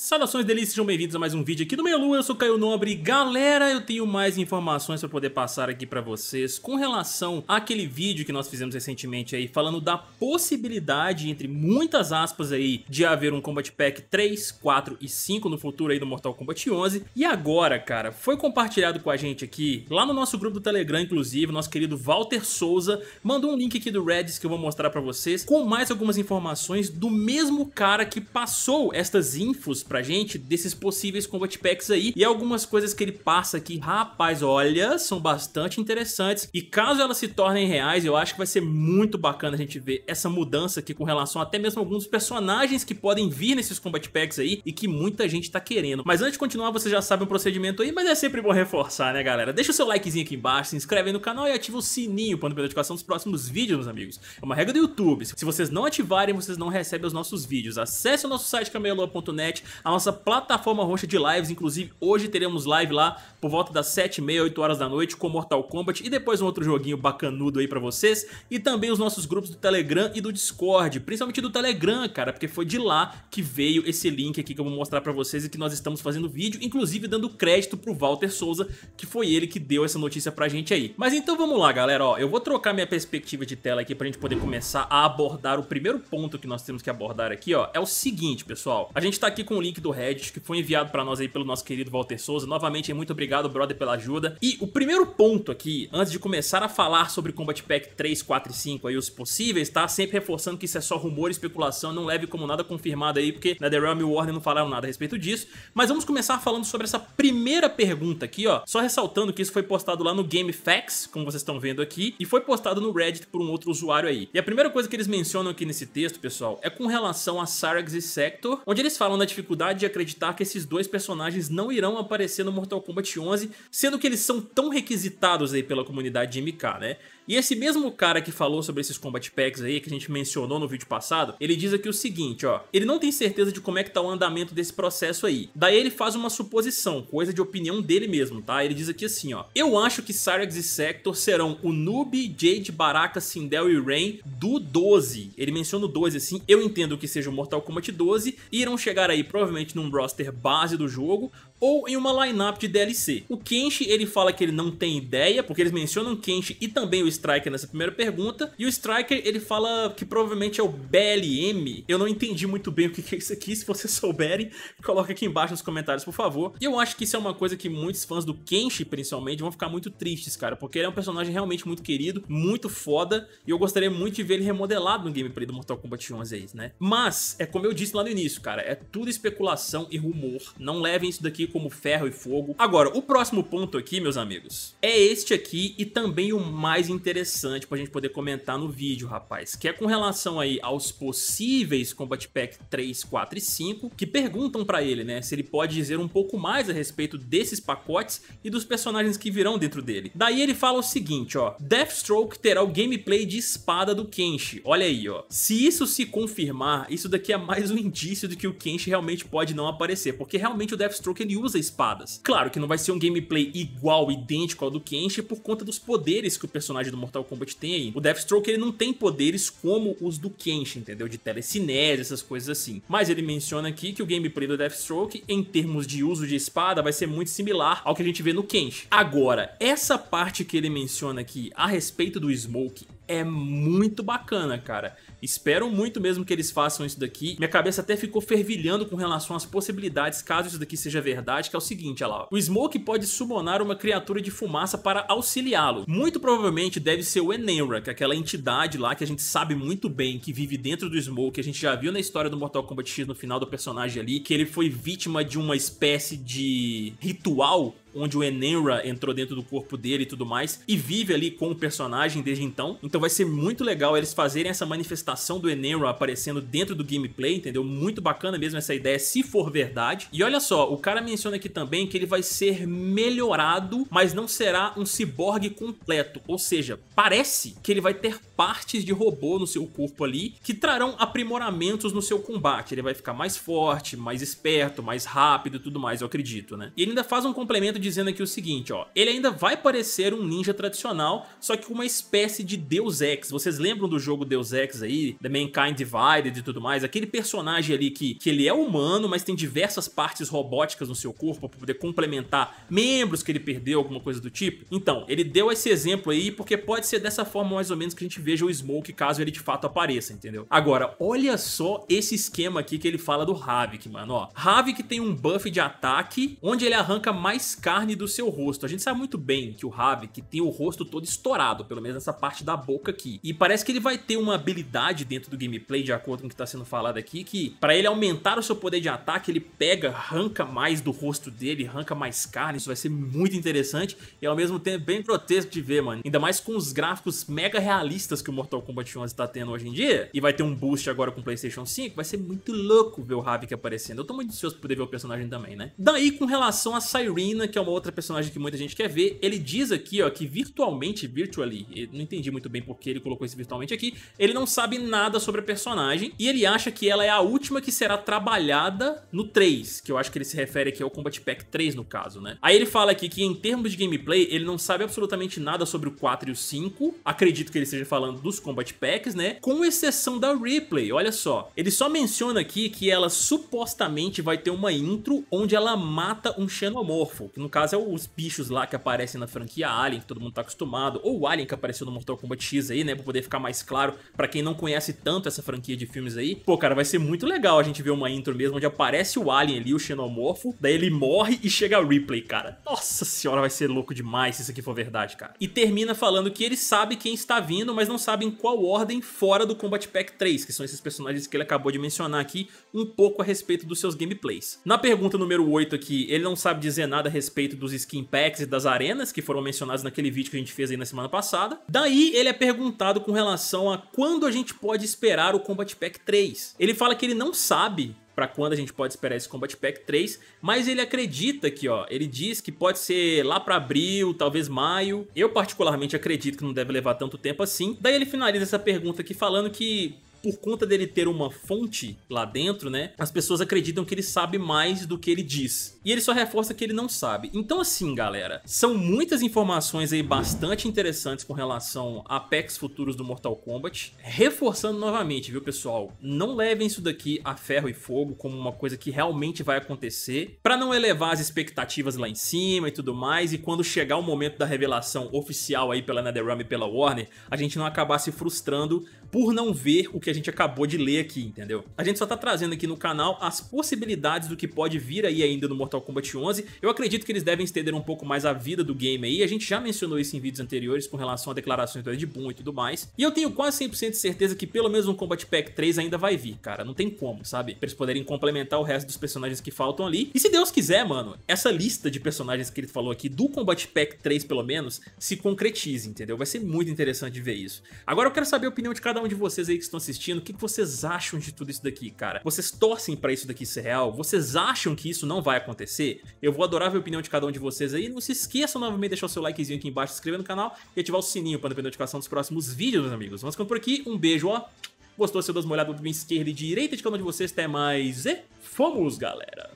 Saudações delícias, sejam bem-vindos a mais um vídeo aqui do Meio Lua, eu sou Caio Nobre. Galera, eu tenho mais informações para poder passar aqui para vocês com relação àquele vídeo que nós fizemos recentemente aí, falando da possibilidade, entre muitas aspas aí, de haver um Combat Pack 3, 4 e 5 no futuro aí do Mortal Kombat 11. E agora, cara, foi compartilhado com a gente aqui, lá no nosso grupo do Telegram, inclusive, nosso querido Walter Souza mandou um link aqui do Redis que eu vou mostrar para vocês, com mais algumas informações do mesmo cara que passou estas infos pra gente desses possíveis combat packs aí. E algumas coisas que ele passa aqui, rapaz, olha, são bastante interessantes. E caso elas se tornem reais, eu acho que vai ser muito bacana a gente ver essa mudança aqui com relação até mesmo a alguns personagens que podem vir nesses combat packs aí e que muita gente tá querendo. Mas antes de continuar, você já sabe o procedimento aí, mas é sempre bom reforçar, né, galera? Deixa o seu likezinho aqui embaixo, se inscreve aí no canal e ativa o sininho para não perder a notificação dos próximos vídeos, meus amigos. É uma regra do YouTube. Se vocês não ativarem, vocês não recebem os nossos vídeos. Acesse o nosso site cameloa.net, a nossa plataforma roxa de lives. Inclusive, hoje teremos live lá por volta das 7 e meia, 8 horas da noite com Mortal Kombat e depois um outro joguinho bacanudo aí pra vocês. E também os nossos grupos do Telegram e do Discord, principalmente do Telegram, cara, porque foi de lá que veio esse link aqui que eu vou mostrar pra vocês e que nós estamos fazendo vídeo, inclusive dando crédito pro Walter Souza, que foi ele que deu essa notícia pra gente aí. Mas então vamos lá, galera, ó, eu vou trocar minha perspectiva de tela aqui pra gente poder começar a abordar o primeiro ponto que nós temos que abordar aqui, ó, é o seguinte, pessoal. A gente tá aqui com um link do Reddit que foi enviado para nós aí pelo nosso querido Walter Souza. Novamente, muito obrigado, brother, pela ajuda. E o primeiro ponto aqui, antes de começar a falar sobre Combat Pack 3, 4 e 5 aí, os possíveis, tá? Sempre reforçando que isso é só rumor, especulação, não leve como nada confirmado aí, porque na The Realm e Warner não falaram nada a respeito disso. Mas vamos começar falando sobre essa primeira pergunta aqui, ó. Só ressaltando que isso foi postado lá no GameFAQs, como vocês estão vendo aqui, e foi postado no Reddit por um outro usuário aí. E a primeira coisa que eles mencionam aqui nesse texto, pessoal, é com relação a Sargs e Sector, onde eles falam da dificuldade dificuldade de acreditar que esses dois personagens não irão aparecer no Mortal Kombat 11, sendo que eles são tão requisitados aí pela comunidade de MK, né? E esse mesmo cara que falou sobre esses combat packs aí, que a gente mencionou no vídeo passado, ele diz aqui o seguinte, ó. Ele não tem certeza de como é que tá o andamento desse processo aí. Daí ele faz uma suposição, coisa de opinião dele mesmo, tá? Ele diz aqui assim, ó. Eu acho que Cyrex e Sector serão o Noob, Jade, Baraka, Sindel e Rain do 12. Ele menciona o 12 assim, eu entendo que seja o Mortal Kombat 12 e irão chegar aí pro provavelmente num roster base do jogo ou em uma lineup de DLC. O Kenshi ele fala que ele não tem ideia, porque eles mencionam Kenshi e também o Striker nessa primeira pergunta, e o Striker ele fala que provavelmente é o BLM. Eu não entendi muito bem o que é isso aqui, se vocês souberem, coloca aqui embaixo nos comentários, por favor. E eu acho que isso é uma coisa que muitos fãs do Kenshi, principalmente, vão ficar muito tristes, cara, porque ele é um personagem realmente muito querido, muito foda, e eu gostaria muito de ver ele remodelado no gameplay do Mortal Kombat 11 aí, né? Mas, é como eu disse lá no início, cara, é tudo especulação especulação e rumor. Não levem isso daqui como ferro e fogo. Agora, o próximo ponto aqui, meus amigos, é este aqui e também o mais interessante pra gente poder comentar no vídeo, rapaz, que é com relação aí aos possíveis Combat Pack 3, 4 e 5, que perguntam pra ele, né, se ele pode dizer um pouco mais a respeito desses pacotes e dos personagens que virão dentro dele. Daí ele fala o seguinte, ó, Deathstroke terá o gameplay de espada do Kenshi. Olha aí, ó. Se isso se confirmar, isso daqui é mais um indício de que o Kenshi realmente pode não aparecer, porque realmente o Deathstroke ele usa espadas. Claro que não vai ser um gameplay igual, idêntico ao do Kenshi por conta dos poderes que o personagem do Mortal Kombat tem aí. O Deathstroke ele não tem poderes como os do Kenshi, entendeu? De telecinese, essas coisas assim. Mas ele menciona aqui que o gameplay do Deathstroke, em termos de uso de espada, vai ser muito similar ao que a gente vê no Kenshi. Agora, essa parte que ele menciona aqui a respeito do Smoke é muito bacana, cara. Espero muito mesmo que eles façam isso daqui. Minha cabeça até ficou fervilhando com relação relação às possibilidades caso isso daqui seja verdade, que é o seguinte, olha lá. O Smoke pode summonar uma criatura de fumaça para auxiliá-lo. Muito provavelmente deve ser o Enenra, que é aquela entidade lá que a gente sabe muito bem que vive dentro do Smoke, a gente já viu na história do Mortal Kombat X no final do personagem ali, que ele foi vítima de uma espécie de ritual onde o Enenra entrou dentro do corpo dele e tudo mais, e vive ali com o personagem desde então. Então vai ser muito legal eles fazerem essa manifestação do Enenra aparecendo dentro do gameplay, entendeu? Muito bacana mesmo essa ideia, se for verdade. E olha só, o cara menciona aqui também que ele vai ser melhorado, mas não será um ciborgue completo, ou seja, parece que ele vai ter partes de robô no seu corpo ali que trarão aprimoramentos no seu combate. Ele vai ficar mais forte, mais esperto, mais rápido e tudo mais, eu acredito, né? E ele ainda faz um complemento dizendo aqui o seguinte, ó. Ele ainda vai parecer um ninja tradicional, só que com uma espécie de Deus Ex. Vocês lembram do jogo Deus Ex aí? The Mankind Divided e tudo mais? Aquele personagem ali que, que ele é humano, mas tem diversas partes robóticas no seu corpo para poder complementar membros que ele perdeu, alguma coisa do tipo. Então, ele deu esse exemplo aí porque pode ser dessa forma mais ou menos que a gente vê veja o Smoke caso ele de fato apareça, entendeu? Agora, olha só esse esquema aqui que ele fala do Havik, mano, ó. Havik tem um buff de ataque, onde ele arranca mais carne do seu rosto. A gente sabe muito bem que o Havik tem o rosto todo estourado, pelo menos nessa parte da boca aqui. E parece que ele vai ter uma habilidade dentro do gameplay, de acordo com o que tá sendo falado aqui, que para ele aumentar o seu poder de ataque, ele pega, arranca mais do rosto dele, arranca mais carne, isso vai ser muito interessante e ao mesmo tempo bem grotesco de ver, mano. Ainda mais com os gráficos mega realistas lutas que o Mortal Kombat 11 tá tendo hoje em dia, e vai ter um boost agora com o PlayStation 5, vai ser muito louco ver o Havik aparecendo. Eu tô muito ansioso pra poder ver o personagem também, né? Daí, com relação a Cyrena, que é uma outra personagem que muita gente quer ver, ele diz aqui, ó, que virtualmente, virtually, não entendi muito bem porque ele colocou isso virtualmente aqui, ele não sabe nada sobre a personagem, e ele acha que ela é a última que será trabalhada no 3, que eu acho que ele se refere aqui ao Combat Pack 3, no caso, né? Aí ele fala aqui que, em termos de gameplay, ele não sabe absolutamente nada sobre o 4 e o 5, acredito que ele esteja falando falando dos Combat Packs, né? Com exceção da Ripley, olha só. Ele só menciona aqui que ela supostamente vai ter uma intro onde ela mata um xenomorfo, que no caso é os bichos lá que aparecem na franquia Alien, que todo mundo tá acostumado, ou o Alien que apareceu no Mortal Kombat X aí, né? Pra poder ficar mais claro para quem não conhece tanto essa franquia de filmes aí. Pô, cara, vai ser muito legal a gente ver uma intro mesmo onde aparece o Alien ali, o xenomorfo, daí ele morre e chega a Ripley, cara. Nossa senhora, vai ser louco demais se isso aqui for verdade, cara. E termina falando que ele sabe quem está vindo, mas não não sabe em qual ordem fora do Combat Pack 3, que são esses personagens que ele acabou de mencionar aqui, um pouco a respeito dos seus gameplays. Na pergunta número 8 aqui, ele não sabe dizer nada a respeito dos skin packs e das arenas que foram mencionados naquele vídeo que a gente fez aí na semana passada. Daí ele é perguntado com relação a quando a gente pode esperar o Combat Pack 3. Ele fala que ele não sabe para quando a gente pode esperar esse Combat Pack 3, mas ele acredita que, ó, ele diz que pode ser lá para abril, talvez maio. Eu particularmente acredito que não deve levar tanto tempo assim. Daí ele finaliza essa pergunta aqui falando que por conta dele ter uma fonte lá dentro, né? As pessoas acreditam que ele sabe mais do que ele diz. E ele só reforça que ele não sabe. Então, assim, galera, são muitas informações aí bastante interessantes com relação a packs futuros do Mortal Kombat. Reforçando novamente, viu, pessoal? Não levem isso daqui a ferro e fogo como uma coisa que realmente vai acontecer, para não elevar as expectativas lá em cima e tudo mais, e quando chegar o momento da revelação oficial aí pela NetherRealm e pela Warner, a gente não acabar se frustrando por não ver o que a gente acabou de ler aqui, entendeu? A gente só tá trazendo aqui no canal as possibilidades do que pode vir aí ainda no Mortal Kombat 11. Eu acredito que eles devem estender um pouco mais a vida do game aí. A gente já mencionou isso em vídeos anteriores com relação a declarações do Ed Boon e tudo mais. E eu tenho quase 100% de certeza que pelo menos um Combat Pack 3 ainda vai vir, cara. Não tem como, sabe? Pra eles poderem complementar o resto dos personagens que faltam ali. E se Deus quiser, mano, essa lista de personagens que ele falou aqui do Combat Pack 3 pelo menos se concretize, entendeu? Vai ser muito interessante ver isso. Agora eu quero saber a opinião de cada cada um de vocês aí que estão assistindo, o que, que vocês acham de tudo isso daqui, cara? Vocês torcem para isso daqui ser real? Vocês acham que isso não vai acontecer? Eu vou adorar ver a opinião de cada um de vocês aí. Não se esqueçam novamente de deixar o seu likezinho aqui embaixo, se inscrever no canal e ativar o sininho para não perder notificação dos próximos vídeos, meus amigos. Vamos ficando por aqui. Um beijo, ó. Gostou? Seu dou uma olhada bem esquerda e direita de cada um de vocês. Até mais e fomos, galera!